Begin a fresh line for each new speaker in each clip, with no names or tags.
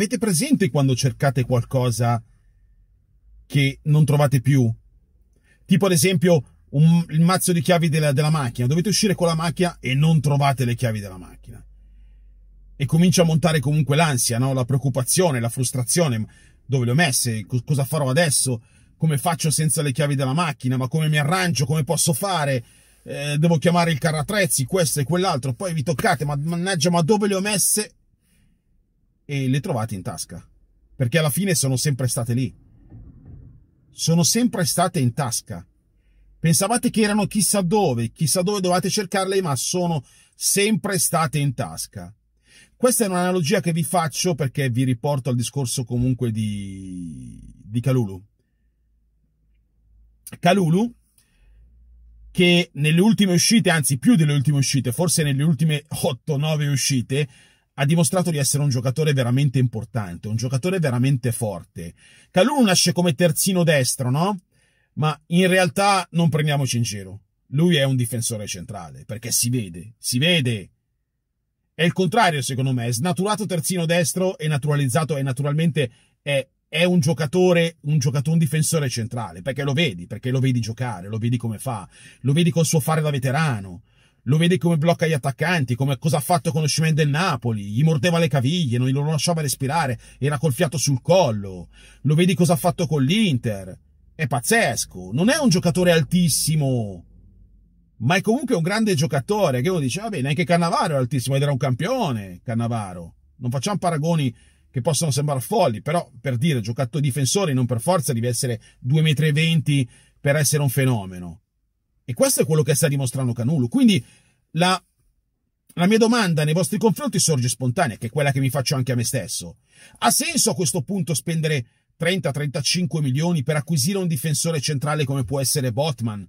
Avete presente quando cercate qualcosa che non trovate più? Tipo ad esempio un, il mazzo di chiavi della, della macchina. Dovete uscire con la macchina e non trovate le chiavi della macchina. E comincia a montare comunque l'ansia, no? la preoccupazione, la frustrazione. Dove le ho messe? Cosa farò adesso? Come faccio senza le chiavi della macchina? Ma come mi arrangio? Come posso fare? Eh, devo chiamare il carro attrezzi, questo e quell'altro. Poi vi toccate, ma mannaggia, ma dove le ho messe? e le trovate in tasca. Perché alla fine sono sempre state lì. Sono sempre state in tasca. Pensavate che erano chissà dove, chissà dove dovevate cercarle, ma sono sempre state in tasca. Questa è un'analogia che vi faccio perché vi riporto al discorso comunque di, di Calulu. Calulu che nelle ultime uscite, anzi più delle ultime uscite, forse nelle ultime 8-9 uscite, ha dimostrato di essere un giocatore veramente importante, un giocatore veramente forte. Calulu nasce come terzino destro, no? Ma in realtà non prendiamoci in giro. Lui è un difensore centrale, perché si vede, si vede. È il contrario, secondo me. È snaturato terzino destro e naturalizzato e naturalmente è, è un giocatore, un giocatore, un difensore centrale, perché lo vedi, perché lo vedi giocare, lo vedi come fa, lo vedi col suo fare da veterano, lo vedi come blocca gli attaccanti, come cosa ha fatto con lo del Napoli. Gli mordeva le caviglie, non lo lasciava respirare, era col fiato sul collo. Lo vedi cosa ha fatto con l'Inter. È pazzesco, non è un giocatore altissimo, ma è comunque un grande giocatore. Che uno dice, va bene, anche Cannavaro è altissimo ed era un campione, Cannavaro. Non facciamo paragoni che possono sembrare folli, però per dire giocatore difensore non per forza deve essere 2,20 m per essere un fenomeno. E questo è quello che sta dimostrando Canulu. Quindi la, la mia domanda nei vostri confronti sorge spontanea, che è quella che mi faccio anche a me stesso. Ha senso a questo punto spendere 30-35 milioni per acquisire un difensore centrale come può essere Botman?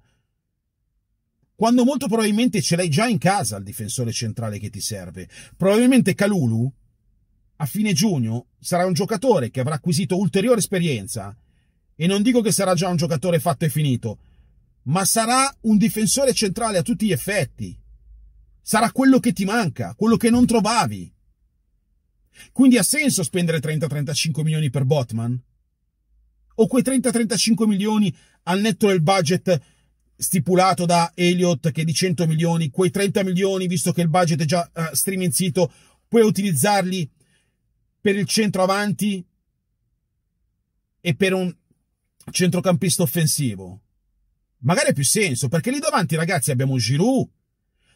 Quando molto probabilmente ce l'hai già in casa il difensore centrale che ti serve. Probabilmente Calulu a fine giugno sarà un giocatore che avrà acquisito ulteriore esperienza e non dico che sarà già un giocatore fatto e finito, ma sarà un difensore centrale a tutti gli effetti. Sarà quello che ti manca, quello che non trovavi. Quindi ha senso spendere 30-35 milioni per Botman? O quei 30-35 milioni al netto del budget stipulato da Elliott che è di 100 milioni, quei 30 milioni, visto che il budget è già uh, eh, striminzito, puoi utilizzarli per il centro avanti e per un centrocampista offensivo? magari ha più senso, perché lì davanti, ragazzi, abbiamo Giroud,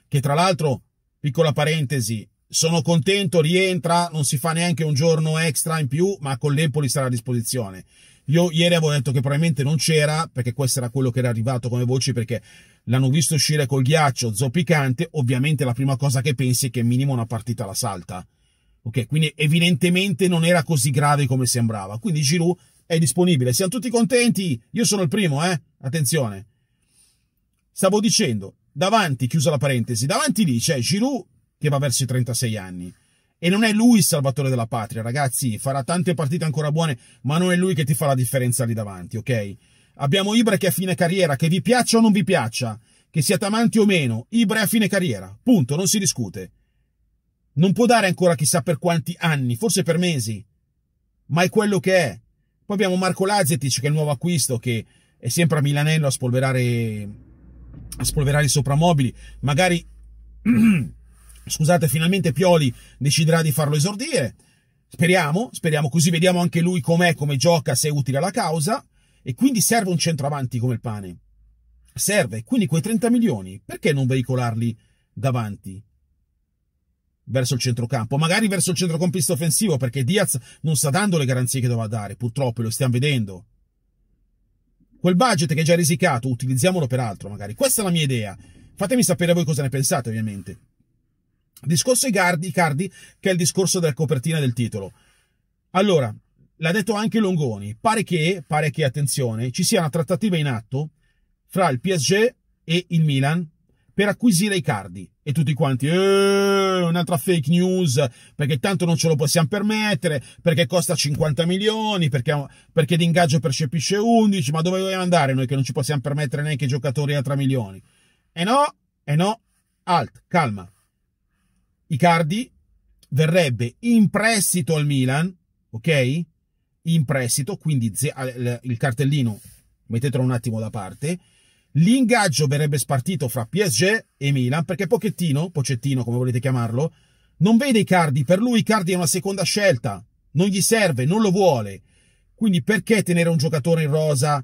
che tra l'altro, piccola parentesi, sono contento, rientra, non si fa neanche un giorno extra in più, ma con l'Empoli sarà a disposizione. Io ieri avevo detto che probabilmente non c'era, perché questo era quello che era arrivato come voci, perché l'hanno visto uscire col ghiaccio zoppicante, ovviamente la prima cosa che pensi è che minimo una partita la salta. Ok, quindi evidentemente non era così grave come sembrava. Quindi Giroud è disponibile. Siamo tutti contenti. Io sono il primo, eh? Attenzione. Stavo dicendo, davanti, chiusa la parentesi, davanti lì c'è Giroud che va verso i 36 anni. E non è lui il salvatore della patria, ragazzi. Farà tante partite ancora buone, ma non è lui che ti fa la differenza lì davanti, ok? Abbiamo Ibra che è a fine carriera, che vi piaccia o non vi piaccia, che siate amanti o meno, Ibra è a fine carriera, punto, non si discute. Non può dare ancora chissà per quanti anni, forse per mesi, ma è quello che è. Poi abbiamo Marco Lazzetic, che è il nuovo acquisto, che è sempre a Milanello a spolverare a spolverare i soprammobili, magari scusate, finalmente Pioli deciderà di farlo esordire. Speriamo, speriamo così vediamo anche lui com'è, come gioca, se è utile alla causa e quindi serve un centravanti come il pane. Serve, quindi quei 30 milioni, perché non veicolarli davanti? verso il centrocampo, magari verso il centrocampista offensivo, perché Diaz non sta dando le garanzie che doveva dare, purtroppo lo stiamo vedendo. Quel budget che è già risicato, utilizziamolo per altro magari. Questa è la mia idea. Fatemi sapere voi cosa ne pensate, ovviamente. Discorso Icardi, Icardi che è il discorso della copertina del titolo. Allora, l'ha detto anche Longoni, pare che, pare che, attenzione, ci sia una trattativa in atto fra il PSG e il Milan per acquisire i cardi. E tutti quanti, eh, un'altra fake news, perché tanto non ce lo possiamo permettere, perché costa 50 milioni, perché, perché l'ingaggio percepisce 11, ma dove dobbiamo andare noi che non ci possiamo permettere neanche i giocatori a 3 milioni? E no, e no, alt, calma. I cardi verrebbe in prestito al Milan, ok? In prestito, quindi il cartellino, mettetelo un attimo da parte, L'ingaggio verrebbe spartito fra PSG e Milan perché Pochettino, Pochettino come volete chiamarlo, non vede Icardi, per lui Icardi è una seconda scelta, non gli serve, non lo vuole. Quindi perché tenere un giocatore in rosa,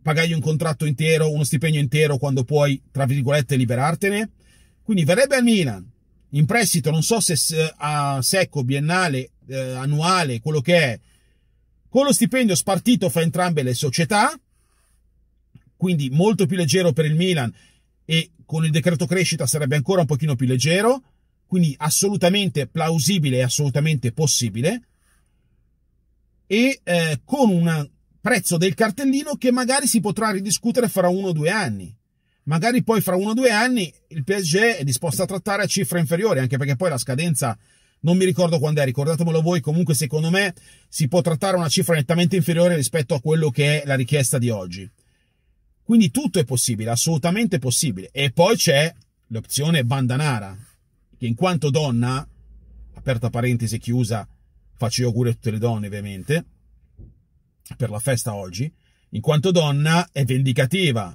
pagargli un contratto intero, uno stipendio intero quando puoi, tra virgolette, liberartene? Quindi verrebbe al Milan, in prestito, non so se eh, a secco, biennale, eh, annuale, quello che è, con lo stipendio spartito fra entrambe le società, quindi molto più leggero per il Milan e con il decreto crescita sarebbe ancora un pochino più leggero, quindi assolutamente plausibile e assolutamente possibile, e eh, con un prezzo del cartellino che magari si potrà ridiscutere fra uno o due anni. Magari poi fra uno o due anni il PSG è disposto a trattare a cifre inferiori, anche perché poi la scadenza non mi ricordo quando è, ricordatemelo voi, comunque secondo me si può trattare una cifra nettamente inferiore rispetto a quello che è la richiesta di oggi. Quindi tutto è possibile, assolutamente possibile. E poi c'è l'opzione bandanara, che in quanto donna, aperta parentesi e chiusa, faccio io auguri a tutte le donne ovviamente, per la festa oggi, in quanto donna è vendicativa,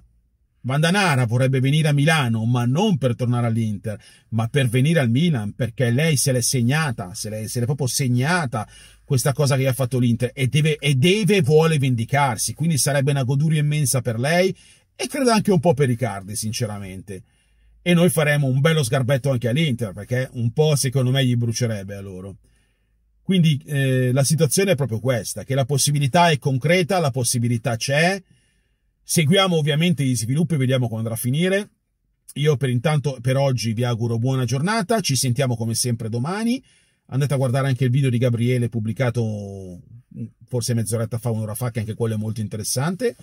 Vandanara vorrebbe venire a Milano, ma non per tornare all'Inter, ma per venire al Milan, perché lei se l'è segnata, se l'è, se l'è proprio segnata questa cosa che ha fatto l'Inter e deve, e deve, vuole vendicarsi, quindi sarebbe una goduria immensa per lei e credo anche un po' per Riccardi, sinceramente. E noi faremo un bello sgarbetto anche all'Inter, perché un po' secondo me gli brucerebbe a loro. Quindi eh, la situazione è proprio questa, che la possibilità è concreta, la possibilità c'è, Seguiamo ovviamente gli sviluppi, vediamo come andrà a finire. Io per intanto, per oggi, vi auguro buona giornata. Ci sentiamo come sempre domani. Andate a guardare anche il video di Gabriele pubblicato mm, forse mezz'oretta fa, un'ora fa, che anche quello è molto interessante.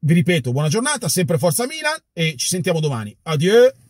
Vi ripeto, buona giornata, sempre Forza Milan e ci sentiamo domani. Adieu!